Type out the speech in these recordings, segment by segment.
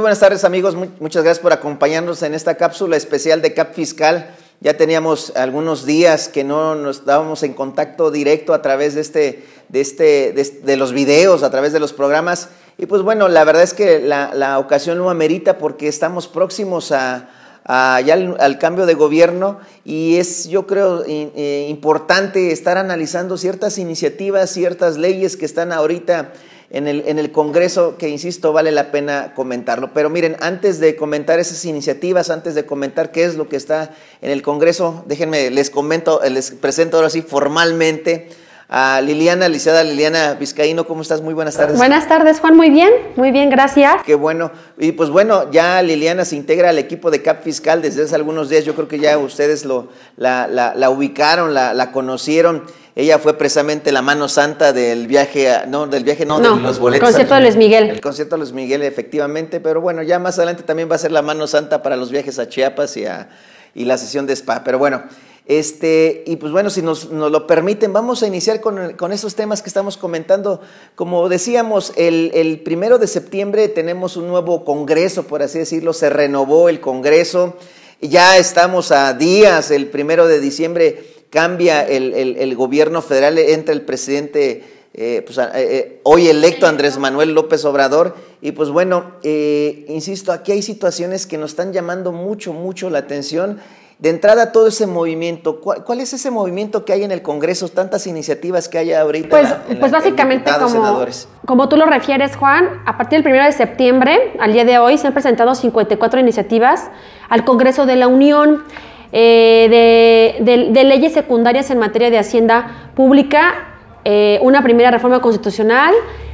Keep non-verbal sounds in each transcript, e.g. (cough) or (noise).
muy buenas tardes amigos, muchas gracias por acompañarnos en esta cápsula especial de CAP Fiscal. Ya teníamos algunos días que no nos dábamos en contacto directo a través de, este, de, este, de, los videos, a través de los programas. Y pues bueno, la verdad es que la, la ocasión lo amerita porque estamos próximos a, ya al, cambio de gobierno y es yo creo eh, importante estar analizando ciertas iniciativas, ciertas leyes que están ahorita en el, en el Congreso, que insisto, vale la pena comentarlo. Pero miren, antes de comentar esas iniciativas, antes de comentar qué es lo que está en el Congreso, déjenme, les comento, les presento ahora sí formalmente a Liliana, licenciada Liliana Vizcaíno, ¿cómo estás? Muy buenas tardes. Buenas tardes, Juan, muy bien, muy bien, gracias. Qué bueno. Y pues bueno, ya Liliana se integra al equipo de CAP Fiscal desde hace algunos días, yo creo que ya ustedes lo, la, ubicaron, la, conocieron ella fue precisamente la mano santa del viaje, no, del viaje, no, de los boletos. El concierto de Luis Miguel. El concierto de Luis Miguel, efectivamente, pero bueno, ya más adelante también va a ser la mano santa para los viajes a Chiapas y, a, y la sesión de spa. Pero bueno, este, y pues bueno, si nos, nos lo permiten, vamos a iniciar con, esos temas que estamos comentando. Como decíamos, el, primero de septiembre tenemos un nuevo Congreso, por así decirlo, se renovó el Congreso. Ya estamos a días, el primero de diciembre cambia el, gobierno federal, entra el presidente eh, pues, eh, eh, hoy electo Andrés Manuel López Obrador. Y pues bueno, insisto, aquí hay situaciones que nos están llamando mucho, mucho la atención de entrada todo ese movimiento, ¿cuál, es ese movimiento que hay en el Congreso, tantas iniciativas que hay ahorita? Pues, pues básicamente como, como tú lo refieres, Juan, a partir del 1 de septiembre, al día de hoy, se han presentado 54 iniciativas al Congreso de la Unión. Eh, de, leyes secundarias en materia de hacienda pública, eh, una primera reforma constitucional,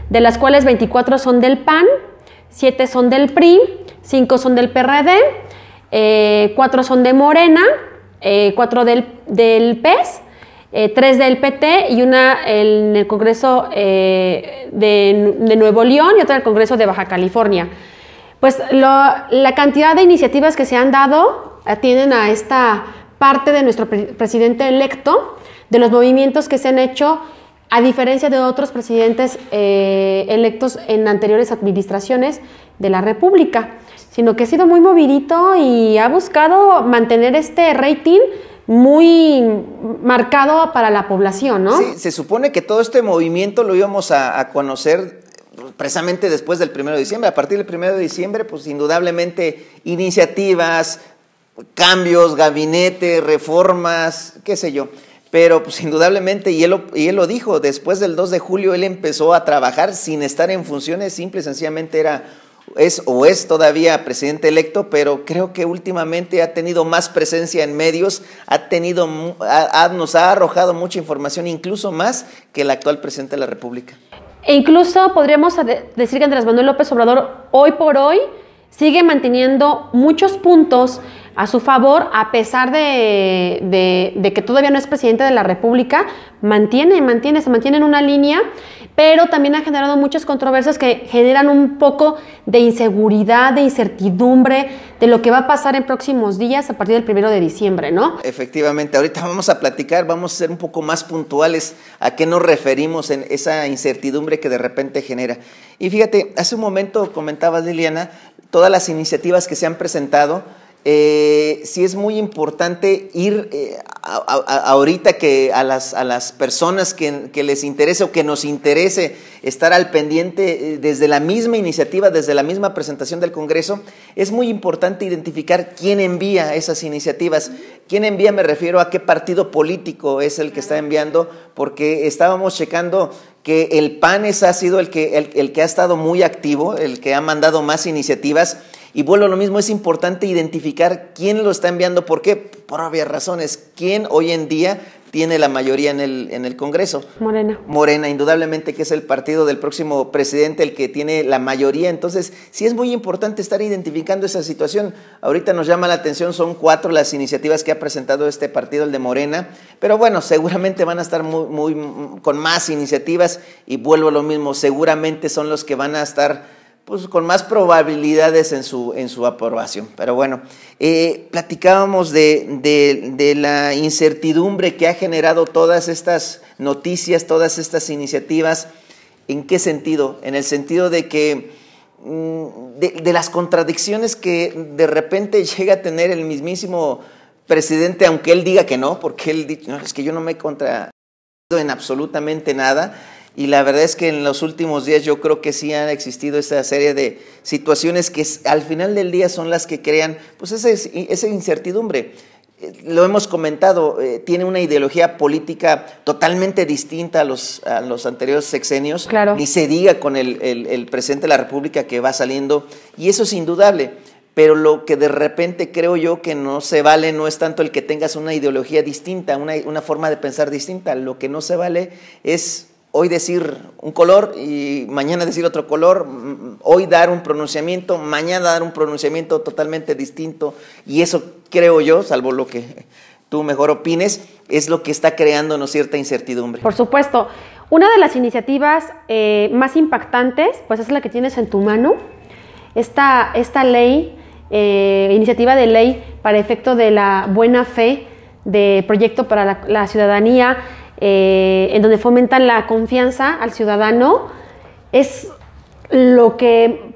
de las cuales 24 son del PAN, 7 son del PRI, 5 son del PRD, eh, cuatro son de Morena, eh, cuatro del, del PES, eh, tres del PT y una en el Congreso de, Nuevo León y otra en el Congreso de Baja California. Pues la cantidad de iniciativas que se han dado atienden a esta parte de nuestro presidente electo, de los movimientos que se han hecho a diferencia de otros presidentes electos en anteriores administraciones de la República sino que ha sido muy movidito y ha buscado mantener este rating muy marcado para la población, ¿no? Sí, se supone que todo este movimiento lo íbamos a, conocer precisamente después del 1 de diciembre. A partir del 1 de diciembre, pues indudablemente iniciativas, cambios, gabinete, reformas, qué sé yo. Pero pues indudablemente, y él, lo, y él lo dijo, después del 2 de julio él empezó a trabajar sin estar en funciones, simple y sencillamente era es o es todavía presidente electo, pero creo que últimamente ha tenido más presencia en medios, ha tenido, nos ha arrojado mucha información, incluso más que el actual presidente de la República. E incluso podríamos decir que Andrés Manuel López Obrador hoy por hoy sigue manteniendo muchos puntos a su favor, a pesar de, de que todavía no es presidente de la República, mantiene, mantiene, se mantiene en una línea pero también ha generado muchas controversias que generan un poco de inseguridad, de incertidumbre de lo que va a pasar en próximos días a partir del primero de diciembre, ¿no? Efectivamente, ahorita vamos a platicar, vamos a ser un poco más puntuales a qué nos referimos en esa incertidumbre que de repente genera. Y fíjate, hace un momento comentaba Liliana todas las iniciativas que se han presentado eh, si es muy importante ir eh, ahorita que a las, a las personas que, les interese o que nos interese estar al pendiente eh, desde la misma iniciativa, desde la misma presentación del Congreso, es muy importante identificar quién envía esas iniciativas. ¿Quién envía? Me refiero a qué partido político es el que está enviando, porque estábamos checando que el PAN ha sido el que, el que ha estado muy activo, el que ha mandado más iniciativas y vuelvo a lo mismo, es importante identificar quién lo está enviando, por qué, por obvias razones, quién hoy en día tiene la mayoría en el, Congreso. Morena. Morena, indudablemente que es el partido del próximo presidente el que tiene la mayoría. Entonces, sí es muy importante estar identificando esa situación. Ahorita nos llama la atención, son cuatro las iniciativas que ha presentado este partido, el de Morena. Pero bueno, seguramente van a estar muy, con más iniciativas y vuelvo a lo mismo, seguramente son los que van a estar pues con más probabilidades en su, en su aprobación. Pero bueno, eh, platicábamos de, la incertidumbre que ha generado todas estas noticias, todas estas iniciativas. ¿En qué sentido? En el sentido de que mm, de, las contradicciones que de repente llega a tener el mismísimo presidente, aunque él diga que no, porque él dice, no, es que yo no me he contraído en absolutamente nada, y la verdad es que en los últimos días yo creo que sí han existido esta serie de situaciones que al final del día son las que crean pues esa, incertidumbre. Eh, lo hemos comentado, eh, tiene una ideología política totalmente distinta a los, los anteriores sexenios, claro. ni se diga con el, presidente de la República que va saliendo, y eso es indudable pero lo que de repente creo yo que no se vale no es tanto el que tengas una ideología distinta, una, forma de pensar distinta, lo que no se vale es hoy decir un color y mañana decir otro color, hoy dar un pronunciamiento, mañana dar un pronunciamiento totalmente distinto. Y eso creo yo, salvo lo que tú mejor opines, es lo que está creando cierta incertidumbre. Por supuesto. Una de las iniciativas eh, más impactantes, pues es la que tienes en tu mano, esta, esta ley, eh, iniciativa de ley para efecto de la buena fe de Proyecto para la Ciudadanía, eh, en donde fomentan la confianza al ciudadano, es lo que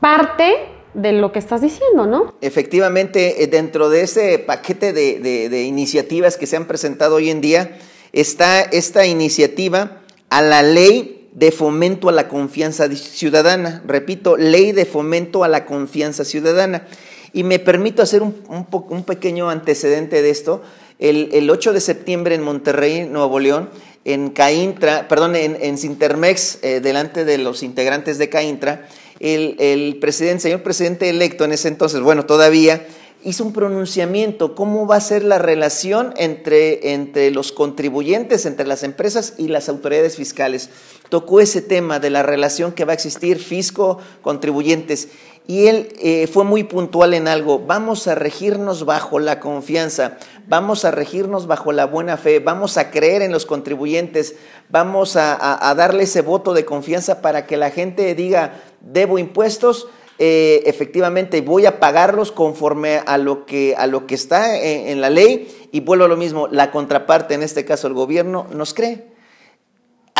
parte de lo que estás diciendo, ¿no? Efectivamente, eh, dentro de ese paquete de, iniciativas que se han presentado hoy en día, está esta iniciativa a la ley de fomento a la confianza ciudadana. Repito, ley de fomento a la confianza ciudadana. Y me permito hacer un pequeño antecedente de esto. El, 8 de septiembre en Monterrey, Nuevo León, en Caintra, perdón, en, en Sintermex, eh, delante de los integrantes de Caintra, el, presidente, señor presidente electo en ese entonces, bueno, todavía, hizo un pronunciamiento, cómo va a ser la relación entre, entre los contribuyentes, entre las empresas y las autoridades fiscales tocó ese tema de la relación que va a existir fisco-contribuyentes. Y él eh, fue muy puntual en algo, vamos a regirnos bajo la confianza, vamos a regirnos bajo la buena fe, vamos a creer en los contribuyentes, vamos a, darle ese voto de confianza para que la gente diga, debo impuestos, eh, efectivamente voy a pagarlos conforme a lo que, a lo que está en la ley y vuelvo a lo mismo, la contraparte, en este caso el gobierno, nos cree.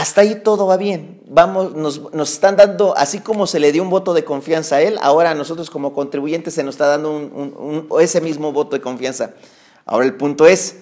Hasta ahí todo va bien. Vamos, nos, están dando, así como se le dio un voto de confianza a él, ahora a nosotros como contribuyentes se nos está dando ese mismo voto de confianza. Ahora el punto es,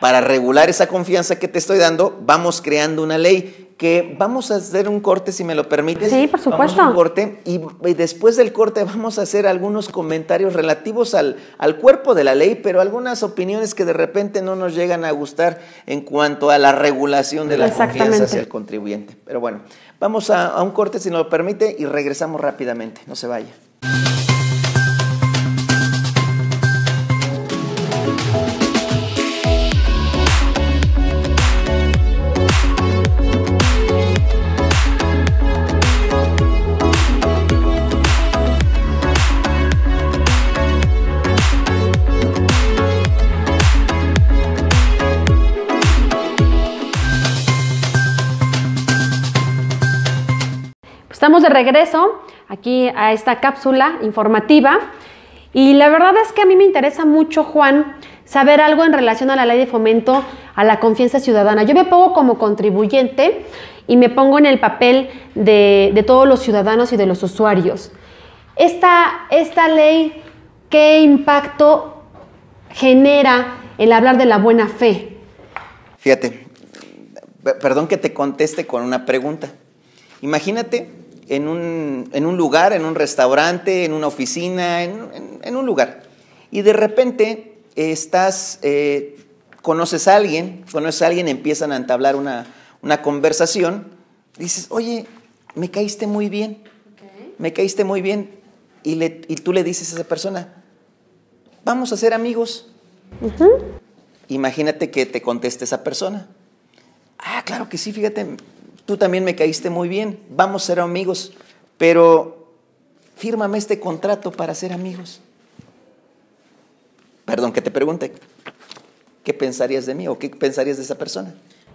para, regular esa confianza que te estoy dando, vamos creando una ley que vamos a hacer un corte, si me lo permites. Sí, por supuesto. un corte y, después del corte vamos a hacer algunos comentarios relativos al, cuerpo de la ley, pero algunas opiniones que de repente no nos llegan a gustar en cuanto a la regulación de la confianza hacia el contribuyente. Pero bueno, vamos a, a un corte, si nos lo permite, y regresamos rápidamente. No se vaya. de regreso aquí a esta cápsula informativa y la verdad es que a mí me interesa mucho, Juan, saber algo en relación a la ley de fomento a la confianza ciudadana. Yo me pongo como contribuyente y me pongo en el papel de, de todos los ciudadanos y de los usuarios. Esta, esta ley, ¿qué impacto genera el hablar de la buena fe? Fíjate, perdón que te conteste con una pregunta. Imagínate en un, en un lugar, en un restaurante, en una oficina, en, en, un lugar. Y de repente estás, eh, conoces a alguien, conoces a alguien, empiezan a entablar una, una conversación, dices, oye, me caíste muy bien, me caíste muy bien, y, le, y tú le dices a esa persona, vamos a ser amigos. Imagínate que te conteste esa persona. Ah, claro que sí, fíjate, tú también me caíste muy bien, vamos a ser amigos, pero fírmame este contrato para ser amigos. Perdón, que te pregunte, ¿qué pensarías de mí o qué pensarías de esa persona?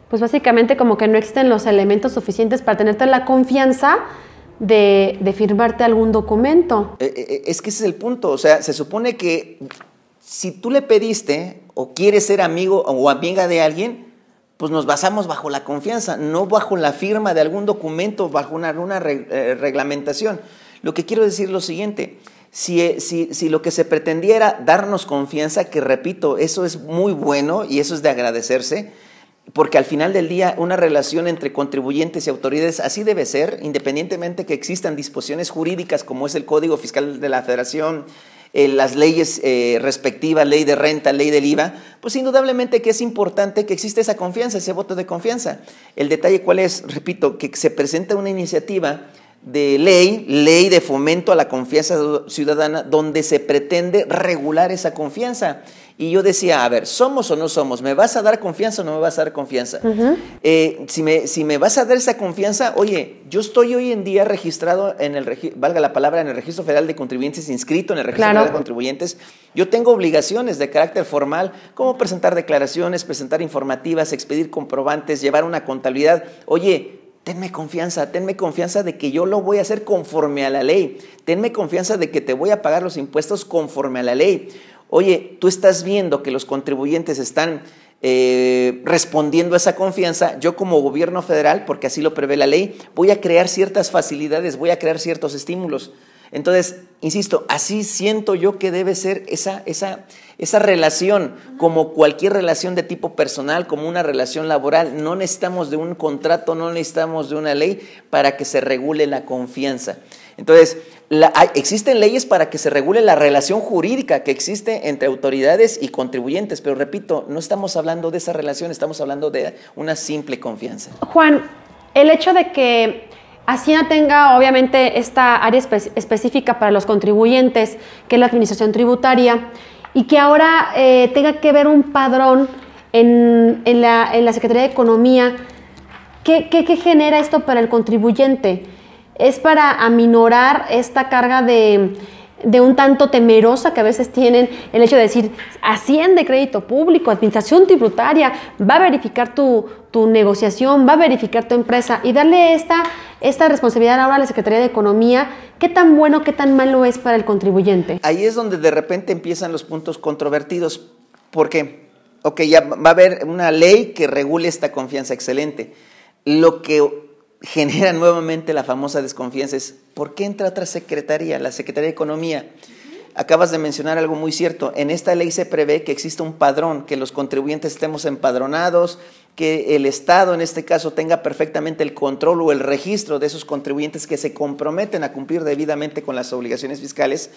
Pues básicamente como que no existen los elementos suficientes para tenerte la confianza de, de firmarte algún documento. Eh, eh, eh, es que ese es el punto, o sea, se supone que si tú le pediste o quieres ser amigo o amiga de alguien, pues nos basamos bajo la confianza, no bajo la firma de algún documento, bajo una, eh, reglamentación. Lo que quiero decir es lo siguiente, si, eh, si, lo que se pretendiera darnos confianza, que repito, eso es muy bueno y eso es de agradecerse, porque al final del día una relación entre contribuyentes y autoridades así debe ser, independientemente que existan disposiciones jurídicas como es el Código Fiscal de la Federación, eh, las leyes eh, respectivas, ley de renta, ley del IVA, pues indudablemente que es importante que exista esa confianza, ese voto de confianza. El detalle cuál es, repito, que se presenta una iniciativa de ley, ley de fomento a la confianza ciudadana, donde se pretende regular esa confianza. Y yo decía, a ver, ¿somos o no somos? ¿Me vas a dar confianza o no me vas a dar confianza? Eh, si, me, si me vas a dar esa confianza, oye, yo estoy hoy en día registrado en el, valga la palabra, en el Registro Federal de Contribuyentes, inscrito en el Registro Federal de Contribuyentes. Yo tengo obligaciones de carácter formal, como presentar declaraciones, presentar informativas, expedir comprobantes, llevar una contabilidad. Oye, Tenme confianza, tenme confianza de que yo lo voy a hacer conforme a la ley. Tenme confianza de que te voy a pagar los impuestos conforme a la ley oye, tú estás viendo que los contribuyentes están eh, respondiendo a esa confianza, yo como gobierno federal, porque así lo prevé la ley, voy a crear ciertas facilidades, voy a crear ciertos estímulos. Entonces, insisto, así siento yo que debe ser esa, relación, como cualquier relación de tipo personal, como una relación laboral. No necesitamos de un contrato, no necesitamos de una ley para que se regule la confianza. Entonces, existen leyes para que se regule la relación jurídica que existe entre autoridades y contribuyentes, pero repito, no estamos hablando de esa relación, estamos hablando de una simple confianza. Juan, el hecho de que Hacienda tenga obviamente esta área específica para los contribuyentes, que es la administración tributaria, y que ahora eh, tenga que ver un padrón en, la, Secretaría de Economía. qué, genera esto para el contribuyente? ¿Es para aminorar esta carga de de un tanto temerosa que a veces tienen el hecho de decir, Hacienda Crédito Público, Administración Tributaria, va a verificar tu, tu, negociación, va a verificar tu empresa y darle esta, esta responsabilidad ahora a la Secretaría de Economía, ¿qué tan bueno, qué tan malo es para el contribuyente? Ahí es donde de repente empiezan los puntos controvertidos, porque, ok, ya va a haber una ley que regule esta confianza excelente. Lo que genera (laughs) nuevamente la famosa desconfianza es, ¿por qué entra otra secretaría, la Secretaría de Economía? Acabas de mencionar algo muy cierto. En esta ley se prevé que existe un padrón, que los contribuyentes estemos empadronados, que el Estado en este caso tenga perfectamente el control o el registro de esos contribuyentes que se comprometen a cumplir debidamente con las obligaciones fiscales.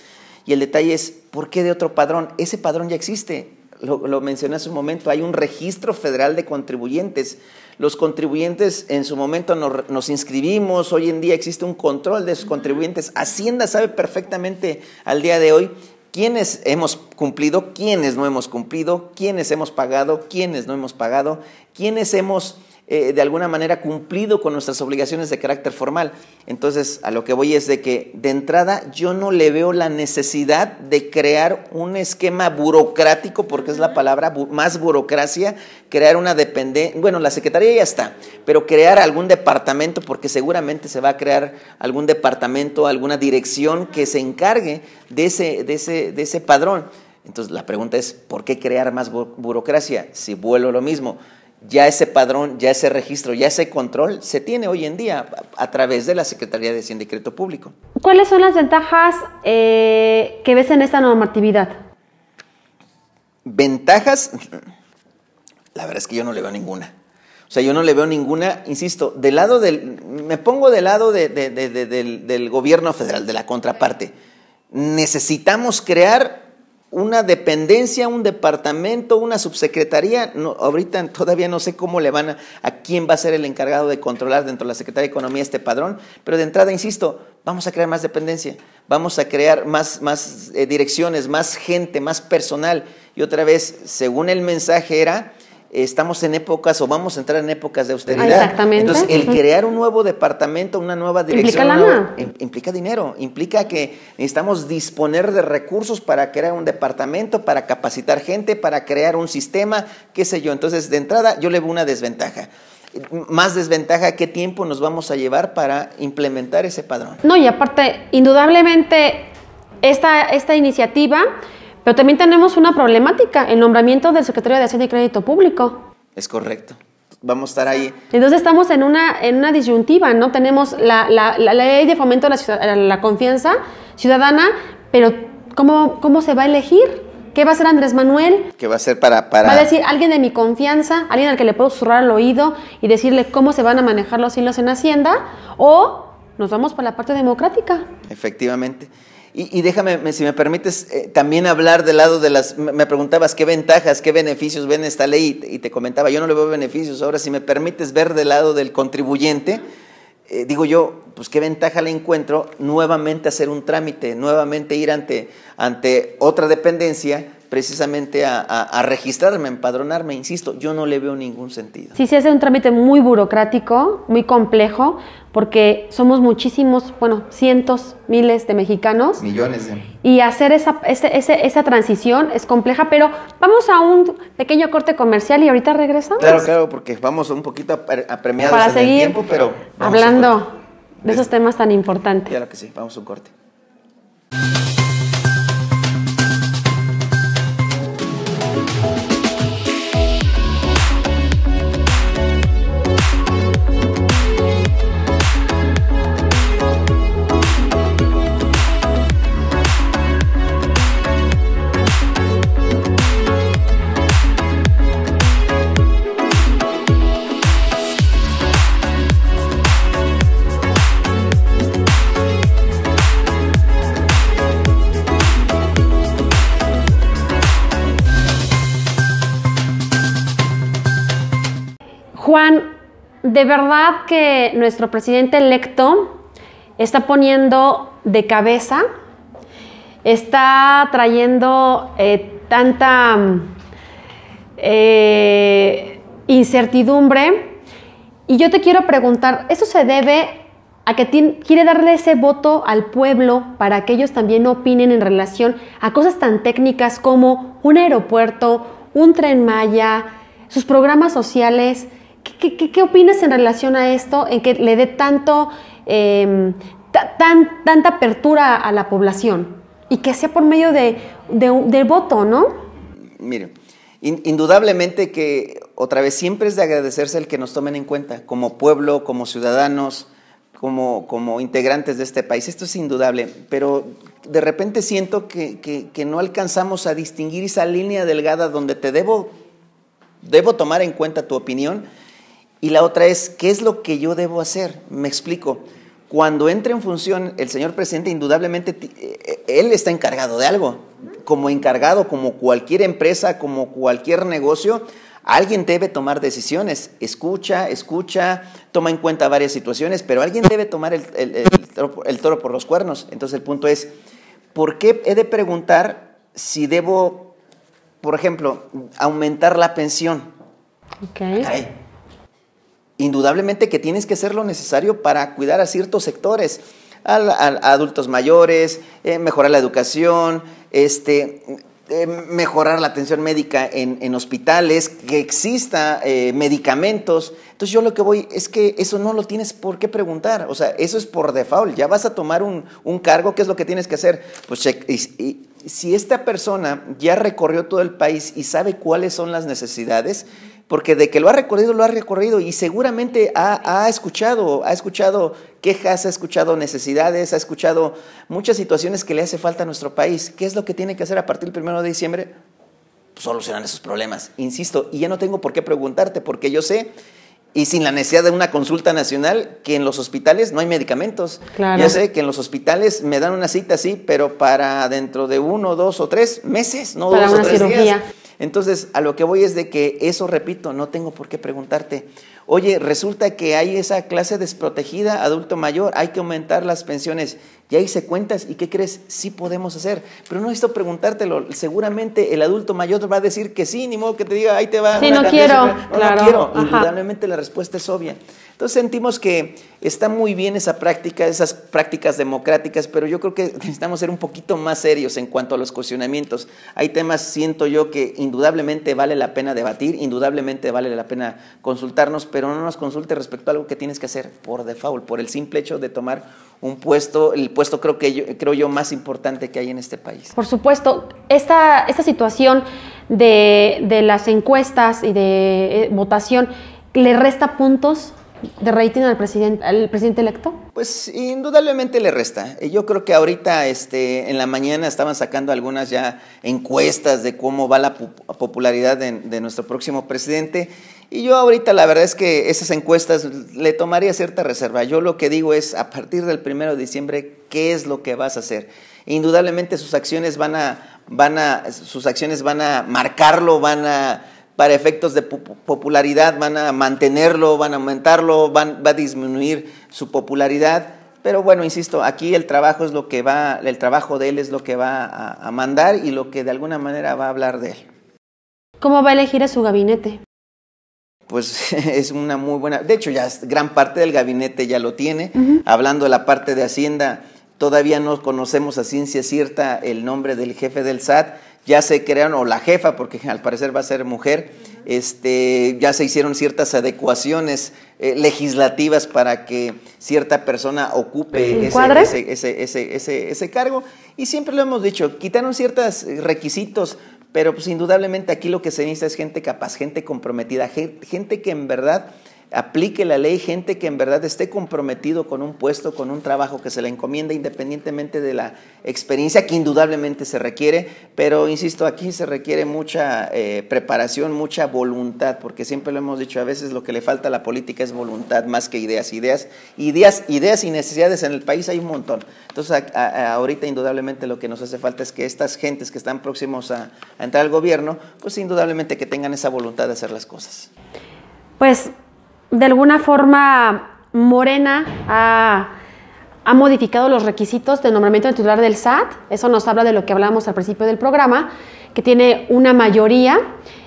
Y el detalle es, ¿por qué de otro padrón? Ese padrón ya existe lo, mencioné hace un momento, hay un registro federal de contribuyentes. Los contribuyentes en su momento nos, inscribimos, hoy en día existe un control de sus contribuyentes. Hacienda sabe perfectamente al día de hoy quiénes hemos cumplido, quiénes no hemos cumplido, quiénes hemos pagado, quiénes no hemos pagado, quiénes hemos eh, de alguna manera cumplido con nuestras obligaciones de carácter formal. Entonces, a lo que voy es de que de entrada yo no le veo la necesidad de crear un esquema burocrático, porque es la palabra más burocracia, crear una dependencia, bueno, la Secretaría ya está, pero crear algún departamento, porque seguramente se va a crear algún departamento, alguna dirección que se encargue de ese, de ese, de ese padrón. Entonces la pregunta es, ¿por qué crear más burocracia si vuelo lo mismo? ya ese padrón, ya ese registro, ya ese control se tiene hoy en día a través de la Secretaría de Hacienda y Crédito Público. ¿Cuáles son las ventajas eh, que ves en esta normatividad? Ventajas, la verdad es que yo no le veo ninguna. O sea, yo no le veo ninguna, insisto, del lado del, me pongo del lado del gobierno federal, de la contraparte. Necesitamos crear una dependencia, un departamento, una subsecretaría. ahorita todavía no sé cómo le van a, a quién va a ser el encargado de controlar dentro de la Secretaría de Economía este padrón, pero de entrada, insisto, vamos a crear más dependencia, vamos a crear más, más eh, direcciones, más gente, más personal. Y otra vez, según el mensaje era, estamos en épocas o vamos a entrar en épocas de austeridad. Exactamente. Entonces, el crear un nuevo departamento, una nueva dirección, implica, dinero, implica que necesitamos disponer de recursos para crear un departamento, para capacitar gente, para crear un sistema, qué sé yo. Entonces, de entrada, yo le veo una desventaja más desventaja, qué tiempo nos vamos a llevar para implementar ese padrón. No, y aparte, indudablemente, esta, esta iniciativa pero también tenemos una problemática, el nombramiento del secretario de Hacienda y Crédito Público. Es correcto. Vamos a estar ahí. Entonces estamos en una, en una disyuntiva, ¿no? Tenemos la, ley de fomento de la, confianza ciudadana, pero ¿cómo, ¿cómo se va a elegir? ¿Qué va a hacer Andrés Manuel? ¿Qué va a hacer para, para...? Va a decir alguien de mi confianza, alguien al que le puedo susurrar al oído y decirle cómo se van a manejar los hilos en Hacienda, o nos vamos para la parte democrática. Efectivamente. Y, déjame, si me permites, eh, también hablar del lado de las, me, preguntabas qué ventajas, qué beneficios ven esta ley y, te comentaba, yo no le veo beneficios. Ahora, si me permites ver del lado del contribuyente, eh, digo yo, pues qué ventaja le encuentro nuevamente hacer un trámite, nuevamente ir ante, ante otra dependencia precisamente a, registrarme, a empadronarme, insisto, yo no le veo ningún sentido. Sí, se hace un trámite muy burocrático, muy complejo, porque somos muchísimos, bueno, cientos, miles de mexicanos. Millones. Y hacer esa, transición es compleja, pero vamos a un pequeño corte comercial y ahorita regresamos. Claro, claro, porque vamos un poquito apremiados Para el tiempo, pero... Hablando de esos temas tan importantes. Claro que sí, vamos a un corte. de verdad que nuestro presidente electo está poniendo de cabeza, está trayendo eh, tanta eh, incertidumbre. Y yo te quiero preguntar, ¿eso se debe a que quiere darle ese voto al pueblo para que ellos también opinen en relación a cosas tan técnicas como un aeropuerto, un tren Maya, sus programas sociales? ¿Qué, opinas en relación a esto, en que le dé tanto, em, tanta apertura a la población y que sea por medio del voto, ¿no? Mire, indudablemente que otra vez siempre es de agradecerse el que nos tomen en cuenta como pueblo, como ciudadanos, como, integrantes de este país. Esto es indudable, pero de repente siento que, no alcanzamos a distinguir esa línea delgada donde te debo tomar en cuenta tu opinión y la otra es, ¿qué es lo que yo debo hacer? Me explico. Cuando entra en función el señor presidente, indudablemente eh, eh, él está encargado de algo. Como encargado, como cualquier empresa, como cualquier negocio, alguien debe tomar decisiones. Escucha, escucha, toma en cuenta varias situaciones, pero alguien debe tomar el, toro, por los cuernos. Entonces el punto es, ¿por qué he de preguntar si debo, por ejemplo, aumentar la pensión? Okay indudablemente que tienes que hacer lo necesario para cuidar a ciertos sectores, a, adultos mayores, eh, mejorar la educación, este, eh, mejorar la atención médica en, hospitales, que exista eh, medicamentos. Entonces yo lo que voy es que eso no lo tienes por qué preguntar, o sea, eso es por default, ya vas a tomar un, cargo, ¿qué es lo que tienes que hacer? Pues si esta persona ya recorrió todo el país y sabe cuáles son las necesidades, porque de que lo ha recorrido, lo ha recorrido y seguramente ha, escuchado, ha escuchado quejas, ha escuchado necesidades, ha escuchado muchas situaciones que le hace falta a nuestro país. ¿Qué es lo que tiene que hacer a partir del 1 de diciembre? Pues, solucionar esos problemas, insisto, y ya no tengo por qué preguntarte, porque yo sé y sin la necesidad de una consulta nacional, que en los hospitales no hay medicamentos. Claro. sé que en los hospitales me dan una cita, sí, pero para dentro de uno, dos o tres meses, no una tres cirugía. Entonces, a lo que voy es de que eso, repito, no tengo por qué preguntarte. Oye, resulta que hay esa clase desprotegida, adulto mayor, hay que aumentar las pensiones. Ya hice cuentas y ¿qué crees? Sí podemos hacer. Pero no esto preguntártelo. Seguramente el adulto mayor va a decir que sí, ni modo que te diga, ahí te va. Sí, no quiero. No, quiero. Indudablemente la respuesta es obvia. Entonces sentimos que está muy bien esa práctica, esas prácticas democráticas, pero yo creo que necesitamos ser un poquito más serios en cuanto a los cuestionamientos. Hay temas, siento yo, que indudablemente vale la pena debatir, indudablemente vale la pena consultarnos, pero no nos consulte respecto a algo que tienes que hacer por default, por el simple hecho de tomar un puesto, el puesto creo, que yo, creo yo más importante que hay en este país. Por supuesto, esta, esta situación de, las encuestas y de eh, votación le resta puntos de rating al presidente, al presidente electo? Pues indudablemente le resta. Eh, yo creo que ahorita este, en la mañana estaban sacando algunas ya encuestas de cómo va la popularidad de, nuestro próximo presidente. Y yo ahorita la verdad es que esas encuestas le tomaría cierta reserva. Yo lo que digo es, a partir del primero de diciembre, ¿qué es lo que vas a hacer? Indudablemente sus acciones van a, van a, sus acciones van a marcarlo, van a para efectos de popularidad, van a mantenerlo, van a aumentarlo, van, va a disminuir su popularidad. Pero bueno, insisto, aquí el trabajo es lo que va, el trabajo de él es lo que va a, mandar y lo que de alguna manera va a hablar de él. ¿Cómo va a elegir a su gabinete? Pues (laughs) es una muy buena. De hecho, ya gran parte del gabinete ya lo tiene. Hablando de la parte de Hacienda, todavía no conocemos a ciencia cierta el nombre del jefe del SAT, ya se crearon, o la jefa, porque al parecer va a ser mujer, este, ya se hicieron ciertas adecuaciones eh, legislativas para que cierta persona ocupe ese, cargo. Y siempre lo hemos dicho, quitaron ciertos requisitos, pero pues indudablemente aquí lo que se necesita es gente capaz, gente comprometida, gente que en verdad aplique la ley gente que en verdad esté comprometido con un puesto, con un trabajo que se le encomienda, independientemente de la experiencia que indudablemente se requiere, pero insisto, aquí se requiere mucha eh, preparación, mucha voluntad, porque siempre lo hemos dicho, a veces lo que le falta a la política es voluntad más que ideas, ideas, ideas, ideas y necesidades en el país hay un montón. Entonces ahorita indudablemente lo que nos hace falta es que estas gentes que están próximos a, a entrar al gobierno, pues indudablemente que tengan esa voluntad de hacer las cosas. Pues de alguna forma Morena ha, modificado los requisitos de nombramiento de titular del SAT. Eso nos habla de lo que hablábamos al principio del programa, que tiene una mayoría.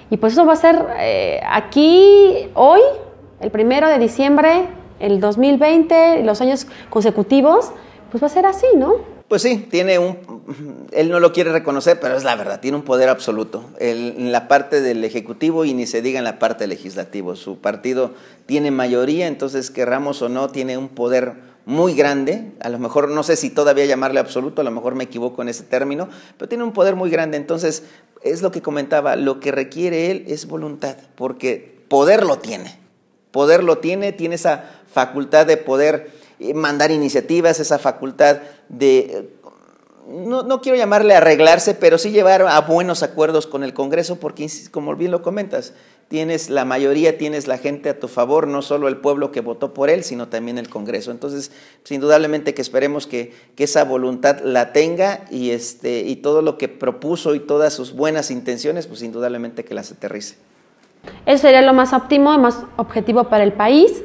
Y pues eso va a ser eh, aquí, hoy, el primero de diciembre, el 2020, los años consecutivos, pues va a ser así, ¿no? Pues sí, tiene un, él no lo quiere reconocer, pero es la verdad, tiene un poder absoluto. en la parte del Ejecutivo y ni se diga en la parte legislativa. Su partido tiene mayoría, entonces querramos o no, tiene un poder muy grande, a lo mejor no sé si todavía llamarle absoluto, a lo mejor me equivoco en ese término, pero tiene un poder muy grande, entonces es lo que comentaba, lo que requiere él es voluntad, porque poder lo tiene, poder lo tiene, tiene esa facultad de poder mandar iniciativas, esa facultad de eh, no, quiero llamarle arreglarse, pero sí llevar a buenos acuerdos con el Congreso, porque como bien lo comentas, tienes la mayoría, tienes la gente a tu favor, no solo el pueblo que votó por él, sino también el Congreso. Entonces, pues, indudablemente que esperemos que, esa voluntad la tenga y, este, y todo lo que propuso y todas sus buenas intenciones, pues indudablemente que las aterrice. Eso sería lo más óptimo más objetivo para el país.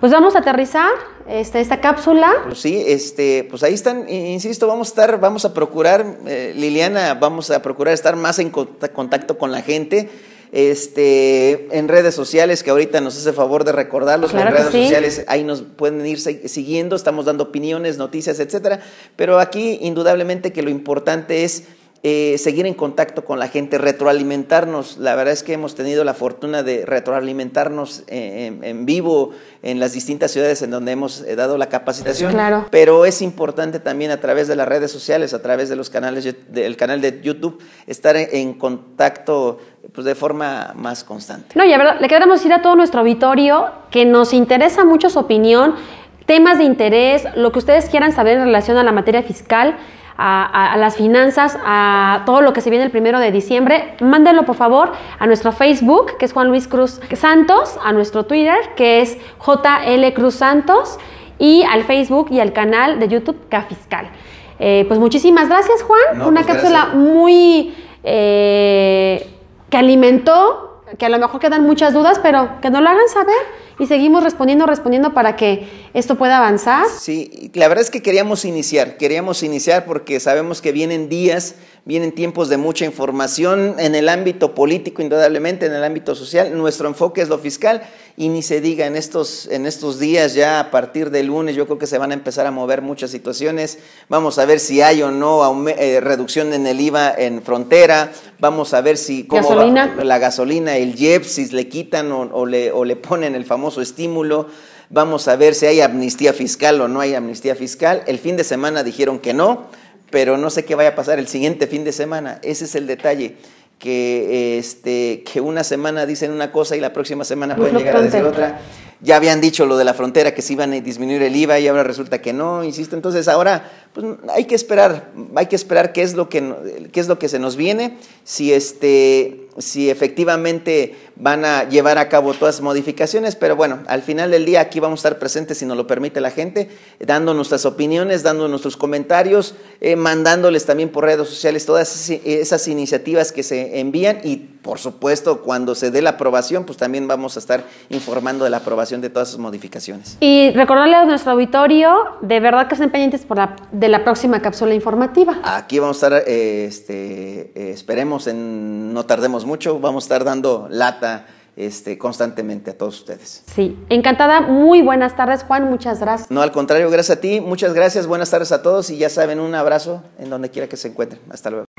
Pues vamos a aterrizar este, esta, cápsula. Pues sí, este, pues ahí están, insisto, vamos a estar, vamos a procurar, eh, Liliana, vamos a procurar estar más en contacto con la gente. Este, en redes sociales, que ahorita nos hace favor de recordarlos, en redes sociales ahí nos pueden ir siguiendo, estamos dando opiniones, noticias, etcétera. Pero aquí, indudablemente, que lo importante es eh, seguir en contacto con la gente, retroalimentarnos. La verdad es que hemos tenido la fortuna de retroalimentarnos eh, en, vivo en las distintas ciudades en donde hemos eh, dado la capacitación. Claro. Pero es importante también a través de las redes sociales, a través de los canales del canal de YouTube, estar en, contacto pues de forma más constante. No, y verdad, le queremos ir a todo nuestro auditorio que nos interesa mucho su opinión, temas de interés, lo que ustedes quieran saber en relación a la materia fiscal a, las finanzas, a todo lo que se viene el primero de diciembre, mándenlo por favor a nuestro Facebook, que es Juan Luis Cruz Santos, a nuestro Twitter, que es JL Cruz Santos, y al Facebook y al canal de YouTube Cafiscal. Eh, pues muchísimas gracias, Juan. Una pues cápsula muy. Eh, que alimentó que a lo mejor quedan muchas dudas, pero que no lo hagan saber y seguimos respondiendo, respondiendo para que esto pueda avanzar. Sí, la verdad es que queríamos iniciar, queríamos iniciar porque sabemos que vienen días Vienen tiempos de mucha información en el ámbito político, indudablemente, en el ámbito social. Nuestro enfoque es lo fiscal y ni se diga en estos, en estos días, ya a partir del lunes, yo creo que se van a empezar a mover muchas situaciones. Vamos a ver si hay o no eh, reducción en el IVA en frontera. Vamos a ver si cómo la gasolina, el Jepsis si le quitan o, le, o le ponen el famoso estímulo. Vamos a ver si hay amnistía fiscal o no hay amnistía fiscal. El fin de semana dijeron que no pero no sé qué vaya a pasar el siguiente fin de semana. Ese es el detalle. Que, este, que una semana dicen una cosa y la próxima semana pues pueden llegar a decir otra ya habían dicho lo de la frontera, que se iban a disminuir el IVA y ahora resulta que no, insisto. Entonces ahora pues, hay que esperar, hay que esperar qué es lo que, qué es lo que se nos viene, si, este, si efectivamente van a llevar a cabo todas las modificaciones, pero bueno, al final del día aquí vamos a estar presentes, si nos lo permite la gente, dando nuestras opiniones, dando nuestros comentarios, eh, mandándoles también por redes sociales todas esas iniciativas que se envían y por supuesto cuando se dé la aprobación, pues también vamos a estar informando de la aprobación de todas esas modificaciones. Y recordarle a nuestro auditorio, de verdad que estén pendientes por la, de la próxima cápsula informativa. Aquí vamos a estar, eh, este, eh, esperemos, no tardemos mucho, vamos a estar dando lata. Este, constantemente a todos ustedes. Sí, encantada, muy buenas tardes Juan, muchas gracias. No, al contrario, gracias a ti, muchas gracias, buenas tardes a todos y ya saben, un abrazo en donde quiera que se encuentren. Hasta luego.